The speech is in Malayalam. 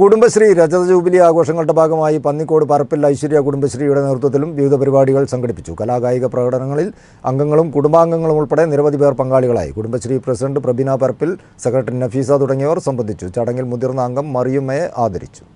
കുടുംബശ്രീ രജത ജൂബിലി ആഘോഷങ്ങളുടെ ഭാഗമായി പന്നിക്കോട് പറപ്പിൽ ഐശ്വര്യ കുടുംബശ്രീയുടെ നേതൃത്വത്തിലും വിവിധ പരിപാടികൾ സംഘടിപ്പിച്ചു കലാകായിക പ്രകടനങ്ങളിൽ അംഗങ്ങളും കുടുംബാംഗങ്ങളും ഉൾപ്പെടെ നിരവധി പേർ പങ്കാളികളായി കുടുംബശ്രീ പ്രസിഡന്റ് പ്രബീന പറപ്പിൽ സെക്രട്ടറി നഫീസ തുടങ്ങിയവർ സംബന്ധിച്ചു ചടങ്ങിൽ മുതിർന്ന അംഗം മറിയുമ്മയെ ആദരിച്ചു